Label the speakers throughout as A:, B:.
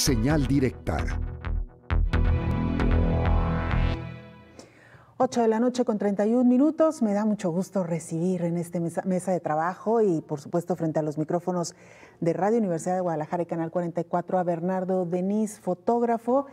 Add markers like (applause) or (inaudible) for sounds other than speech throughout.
A: Señal Directa.
B: 8 de la noche con 31 minutos. Me da mucho gusto recibir en esta mesa, de trabajo y, por supuesto, frente a los micrófonos de Radio Universidad de Guadalajara y Canal 44 a Bernardo Denis, fotógrafo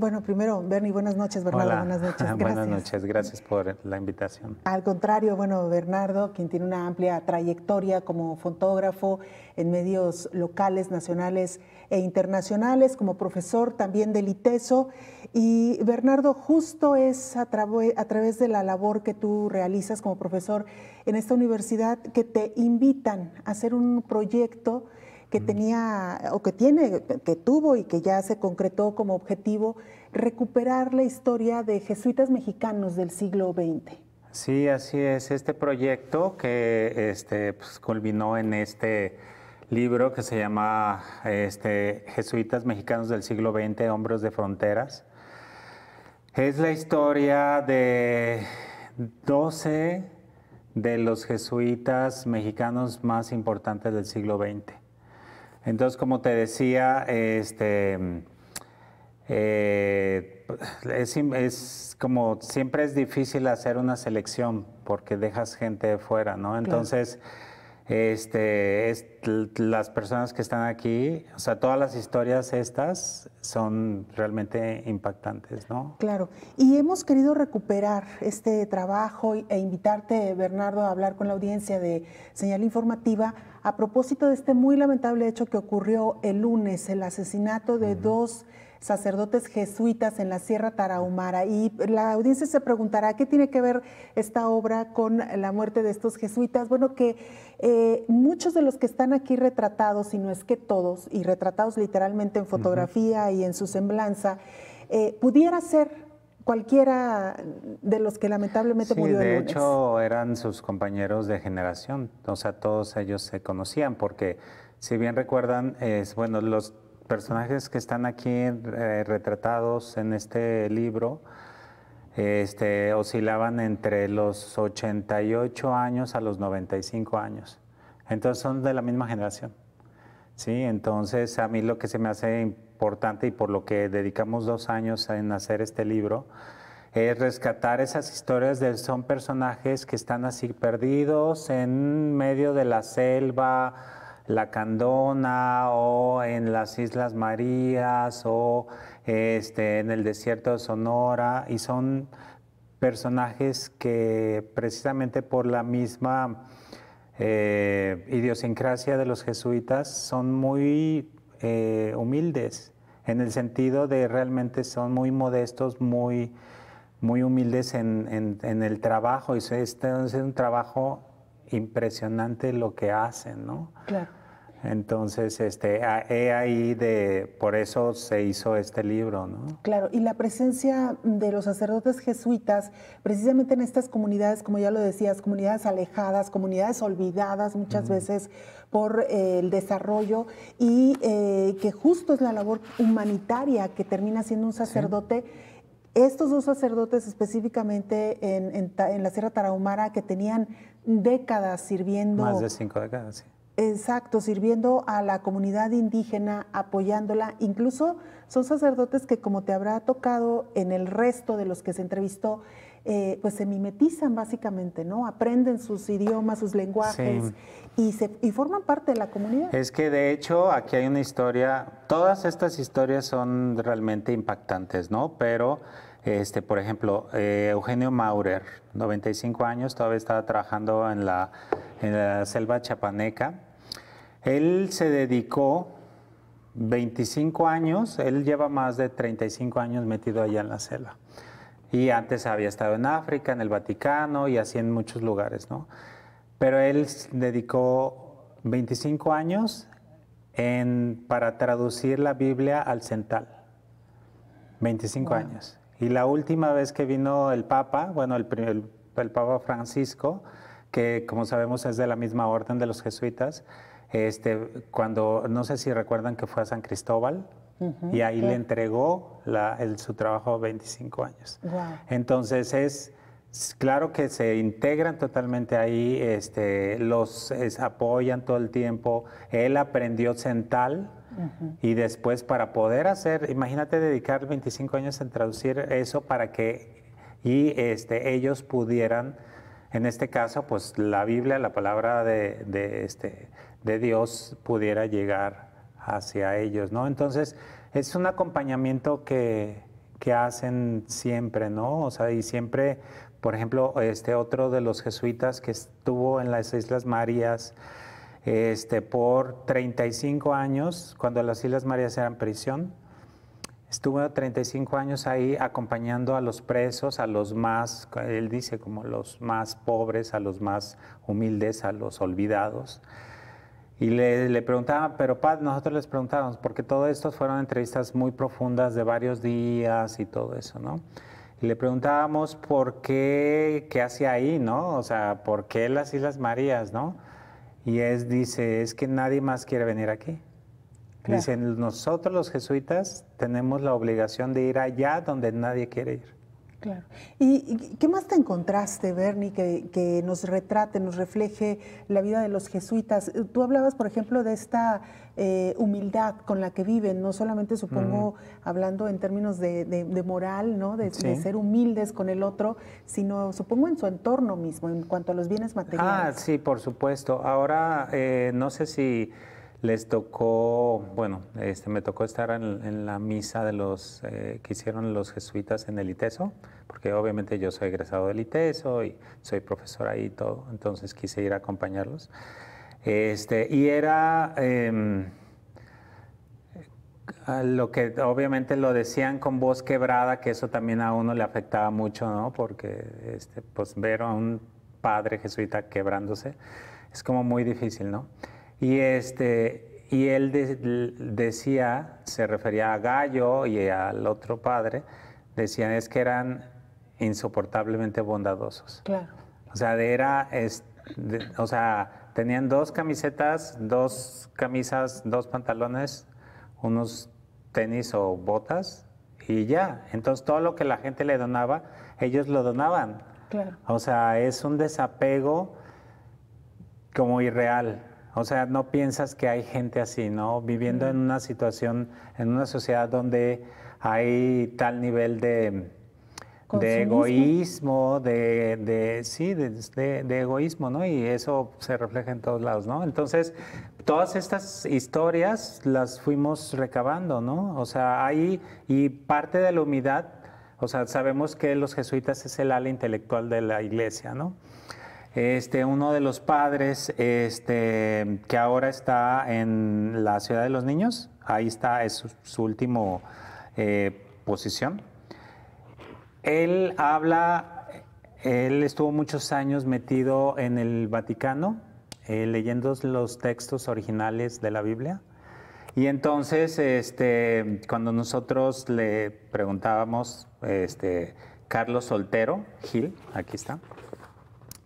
B: bueno, primero, Bernie, buenas noches, Bernardo, buenas noches. (laughs) Gracias. Buenas noches,
A: gracias por la invitación.
B: Al contrario, bueno, Bernardo, quien tiene una amplia trayectoria como fotógrafo en medios locales, nacionales e internacionales, como profesor también del ITESO. Y Bernardo, justo es a través de la labor que tú realizas como profesor en esta universidad que te invitan a hacer un proyecto que tenía o que tiene, que tuvo y que ya se concretó como objetivo recuperar la historia de jesuitas mexicanos del siglo XX. Sí,
A: así es. Este proyecto que este, pues, culminó en este libro que se llama este, Jesuitas Mexicanos del siglo XX, Hombros de Fronteras. Es la historia de 12 de los jesuitas mexicanos más importantes del siglo XX. Entonces, como te decía, este, eh, es, como siempre es difícil hacer una selección porque dejas gente fuera, ¿no? Entonces... Este, es, las personas que están aquí, o sea, todas las historias estas son realmente impactantes, ¿no?
B: Claro, y hemos querido recuperar este trabajo e invitarte, Bernardo, a hablar con la audiencia de Señal Informativa a propósito de este muy lamentable hecho que ocurrió el lunes, el asesinato de dos sacerdotes jesuitas en la Sierra Tarahumara. Y la audiencia se preguntará, ¿qué tiene que ver esta obra con la muerte de estos jesuitas? Bueno, que eh, muchos de los que están aquí retratados, y no es que todos, y retratados literalmente en fotografía y en su semblanza, eh, pudiera ser cualquiera de los que lamentablemente sí, de
A: hecho eran sus compañeros de generación, o sea, todos ellos se conocían porque si bien recuerdan, es bueno, los personajes que están aquí eh, retratados en este libro este, oscilaban entre los 88 años a los 95 años. Entonces son de la misma generación. ¿sí? Entonces a mí lo que se me hace importante y por lo que dedicamos dos años en hacer este libro es rescatar esas historias de son personajes que están así perdidos en medio de la selva, la Candona o en las Islas Marías o este, en el desierto de Sonora y son personajes que precisamente por la misma eh, idiosincrasia de los jesuitas son muy eh, humildes en el sentido de realmente son muy modestos, muy, muy humildes en, el trabajo y este es un trabajo impresionante lo que hacen, ¿no? Claro. Entonces, este, he ahí de, por eso se hizo este libro, ¿no?
B: Claro, y la presencia de los sacerdotes jesuitas, precisamente en estas comunidades, como ya lo decías, comunidades alejadas, comunidades olvidadas muchas veces por eh, el desarrollo y eh, que justo es la labor humanitaria que termina siendo un sacerdote. Estos dos sacerdotes específicamente en, la Sierra Tarahumara que tenían décadas sirviendo. Más de
A: cinco décadas, sí
B: Exacto, sirviendo a la comunidad indígena, apoyándola. Incluso son sacerdotes que, como te habrá tocado en el resto de los que se entrevistó, eh, pues se mimetizan básicamente, ¿no? Aprenden sus idiomas, sus lenguajes y, se, y forman parte de la comunidad. Es
A: que de hecho aquí hay una historia, todas estas historias son realmente impactantes, ¿no? Pero... Este, por ejemplo, eh, Eugenio Maurer, 95 años, todavía estaba trabajando en la, en la selva chapaneca él se dedicó 25 años, él lleva más de 35 años metido allá en la selva. Y antes había estado en África, en el Vaticano y así en muchos lugares, ¿no? Pero él dedicó 25 años para traducir la Biblia al central. 25 años. Y la última vez que vino el Papa, bueno, el Papa Francisco, que como sabemos es de la misma orden de los jesuitas, este, cuando, no sé si recuerdan que fue a San Cristóbal, y ahí le entregó su trabajo 25 años. Entonces es claro que se integran totalmente ahí, este, los apoyan todo el tiempo. Él aprendió central. Y después para poder hacer, imagínate dedicar 25 años en traducir eso para que y este, ellos pudieran, en este caso, pues la Biblia, la palabra de, de este, de Dios pudiera llegar hacia ellos, ¿no? Entonces, es un acompañamiento que, hacen siempre, ¿no? O sea, y siempre, por ejemplo, este otro de los jesuitas que estuvo en las Islas Marías este, por 35 años, cuando las Islas Marías eran prisión, estuvo 35 años ahí acompañando a los presos, a los más, él dice como los más pobres, a los más humildes, a los olvidados. Y le, preguntaba, pero Pad nosotros les preguntábamos, porque todo esto fueron entrevistas muy profundas de varios días y todo eso, ¿no? Y le preguntábamos por qué, qué hace ahí, ¿no? O sea, ¿por qué las Islas Marías, no? Y es, dice, es que nadie más quiere venir aquí. Dicen, nosotros los jesuitas tenemos la obligación de ir allá donde nadie quiere ir.
B: Claro. ¿Y qué más te encontraste, Bernie, que, nos retrate, nos refleje la vida de los jesuitas? Eh, tú hablabas, por ejemplo, de esta eh, humildad con la que viven, no solamente supongo mm. hablando en términos de, moral, ¿no? De, ser humildes con el otro, sino supongo en su entorno mismo, en cuanto a los bienes ah, materiales.
A: Ah, sí, por supuesto. Ahora, eh, no sé si les tocó, bueno, este, me tocó estar en, la misa de los eh, que hicieron los jesuitas en el ITESO, porque obviamente yo soy egresado del ITESO y soy profesor ahí y todo, entonces quise ir a acompañarlos. Este, y era em, lo que obviamente lo decían con voz quebrada, que eso también a uno le afectaba mucho, ¿no? Porque este, pues ver a un padre jesuita quebrándose es como muy difícil, ¿no? Y, este, y él decía, se refería a Gallo y al otro padre, decían es que eran insoportablemente bondadosos. Claro. O sea, era, o sea, tenían dos camisetas, dos camisas, dos pantalones, unos tenis o botas y ya. Entonces todo lo que la gente le donaba, ellos lo donaban. Claro. O sea, es un desapego como irreal. O sea, no piensas que hay gente así, ¿no? Viviendo en una situación, en una sociedad donde hay tal nivel de, egoísmo, de, sí, de, egoísmo, ¿no? Y eso se refleja en todos lados, ¿no? Entonces, todas estas historias las fuimos recabando, ¿no? O sea, ahí, y parte de la humildad, o sea, sabemos que los jesuitas es el ala intelectual de la iglesia, ¿no? Este, uno de los padres este, que ahora está en la Ciudad de los Niños, ahí está, es su, última último eh, posición. Él habla, él estuvo muchos años metido en el Vaticano, eh, leyendo los textos originales de la Biblia. Y entonces, este, cuando nosotros le preguntábamos, Carlos Soltero, Gil, aquí está,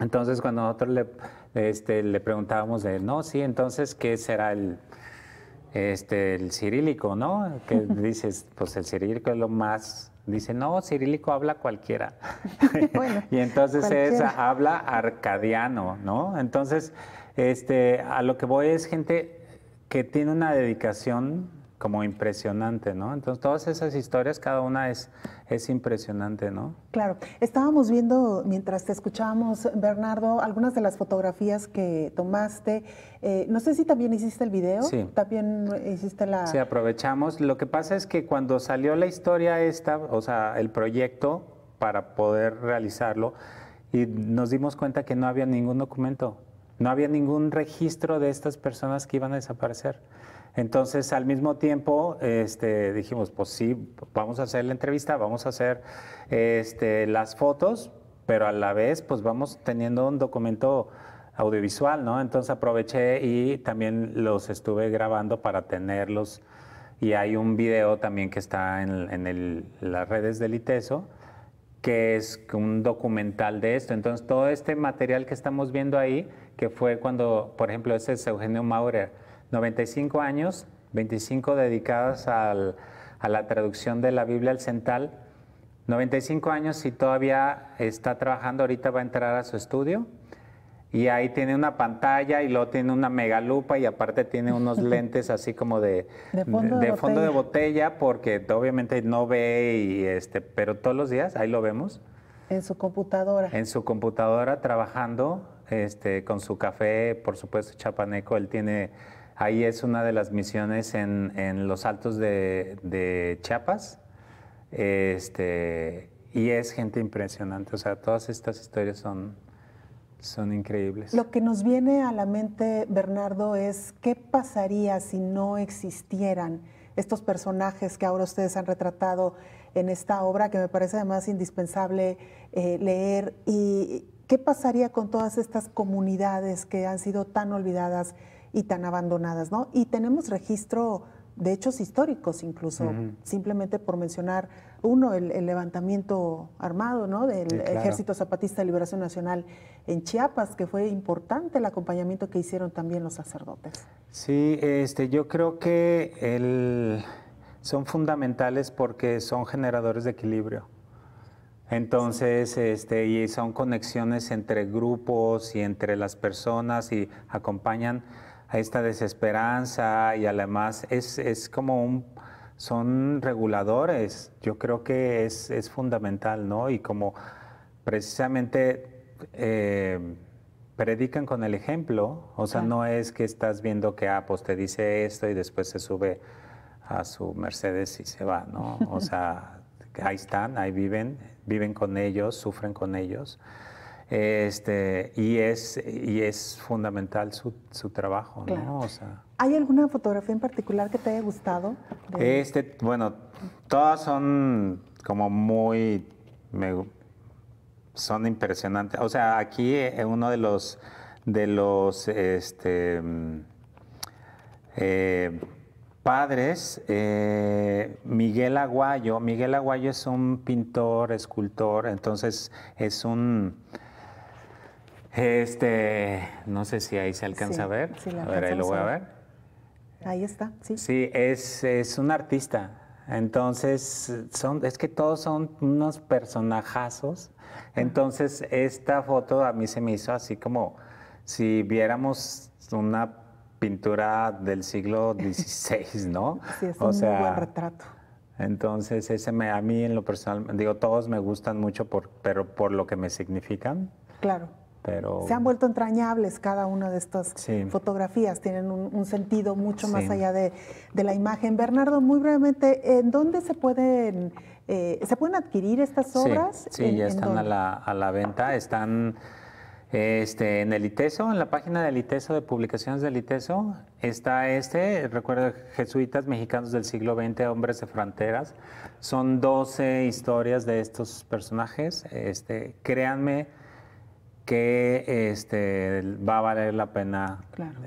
A: entonces, cuando nosotros este, le, preguntábamos de, no, sí, entonces, ¿qué será el, este, el cirílico, no? Que dices, pues el cirílico es lo más... Dice, no, cirílico habla cualquiera. (laughs) (laughs) y entonces habla arcadiano, ¿no? Entonces, este, a lo que voy es gente que tiene una dedicación como impresionante, ¿no? Entonces, todas esas historias, cada una es, es impresionante, ¿no?
B: Claro. Estábamos viendo, mientras te escuchábamos, Bernardo, algunas de las fotografías que tomaste. Eh, no sé si también hiciste el video. Sí. También hiciste la... Sí,
A: aprovechamos. Lo que pasa es que cuando salió la historia esta, o sea, el proyecto para poder realizarlo, y nos dimos cuenta que no había ningún documento, no había ningún registro de estas personas que iban a desaparecer. Entonces, al mismo tiempo, este, dijimos, pues sí, vamos a hacer la entrevista, vamos a hacer este, las fotos, pero a la vez, pues vamos teniendo un documento audiovisual, ¿no? Entonces aproveché y también los estuve grabando para tenerlos. Y hay un video también que está en, las redes del ITESO, que es un documental de esto. Entonces, todo este material que estamos viendo ahí, que fue cuando, por ejemplo, ese es Eugenio Maurer, 95 años, 25 dedicadas a la traducción de la Biblia al Central. 95 años y todavía está trabajando, ahorita va a entrar a su estudio. Y ahí tiene una pantalla y luego tiene una megalupa y aparte tiene unos (laughs) lentes así como de, de, fondo, de, botella porque obviamente no ve este, pero todos los días ahí lo vemos.
B: En su computadora.
A: En su computadora trabajando este, con su café, por supuesto chapaneco, él tiene Ahí es una de las misiones en, los altos de, de Chiapas. Este, y es gente impresionante. O sea, todas estas historias son, son increíbles. Lo
B: que nos viene a la mente, Bernardo, es qué pasaría si no existieran estos personajes que ahora ustedes han retratado en esta obra, que me parece además indispensable eh, leer. Y ¿Qué pasaría con todas estas comunidades que han sido tan olvidadas y tan abandonadas? ¿no? Y tenemos registro de hechos históricos incluso, simplemente por mencionar uno, el, levantamiento armado del Ejército Zapatista de Liberación Nacional en Chiapas, que fue importante el acompañamiento que hicieron también los sacerdotes.
A: Sí, este, yo creo que el, son fundamentales porque son generadores de equilibrio. Entonces, este, y son conexiones entre grupos y entre las personas y acompañan a esta desesperanza y además es, es como un, son reguladores. Yo creo que es, fundamental, ¿no? Y como precisamente eh, predican con el ejemplo, o sea, no es que estás viendo que, ah, pues te dice esto y después se sube a su Mercedes y se va, ¿no? O sea, ahí están, ahí viven, viven con ellos, sufren con ellos. Este, y, es, y es fundamental su, trabajo,
B: ¿no? ¿Hay alguna fotografía en particular que te haya gustado?
A: Este, bueno, todas son como muy... son impresionantes. O sea, aquí eh, uno de los... De los este, mm, eh, padres, eh, Miguel Aguayo. Miguel Aguayo es un pintor, escultor, entonces es un... Este, no sé si ahí se alcanza a ver. a ver, ahí lo voy a ver. Ahí está, sí. Sí, es, un artista. Entonces, son, es que todos son unos personajazos. Entonces, esta foto a mí se me hizo así como si viéramos una pintura del siglo XVI, (laughs) ¿no? Sí, es un buen retrato. Entonces, ese me, a mí en lo personal, digo, todos me gustan mucho, por, pero por lo que me significan. Claro. Pero... Se han
B: vuelto entrañables cada una de estas fotografías, tienen un, sentido mucho más allá de, la imagen. Bernardo, muy brevemente, ¿en dónde se pueden, eh, adquirir estas obras? Sí, ya están a la,
A: a la venta, están este, en el ITESO, en la página del ITESO, de publicaciones del ITESO, está este, recuerdo, Jesuitas Mexicanos del siglo XX, Hombres de Fronteras. Son 12 historias de estos personajes. Este, créanme que este, va a valer la pena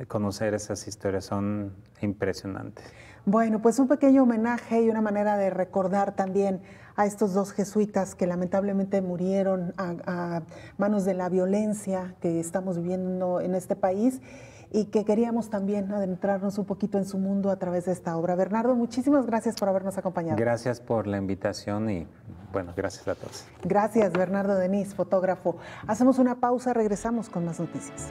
A: conocer esas historias, son impresionantes.
B: Bueno, pues un pequeño homenaje y una manera de recordar también a estos dos jesuitas que lamentablemente murieron a, manos de la violencia que estamos viviendo en este país y que queríamos también adentrarnos un poquito en su mundo a través de esta obra. Bernardo, muchísimas gracias por habernos acompañado.
A: Gracias por la invitación y bueno, gracias a todos.
B: Gracias, Bernardo Denis, fotógrafo. Hacemos una pausa, regresamos con más noticias.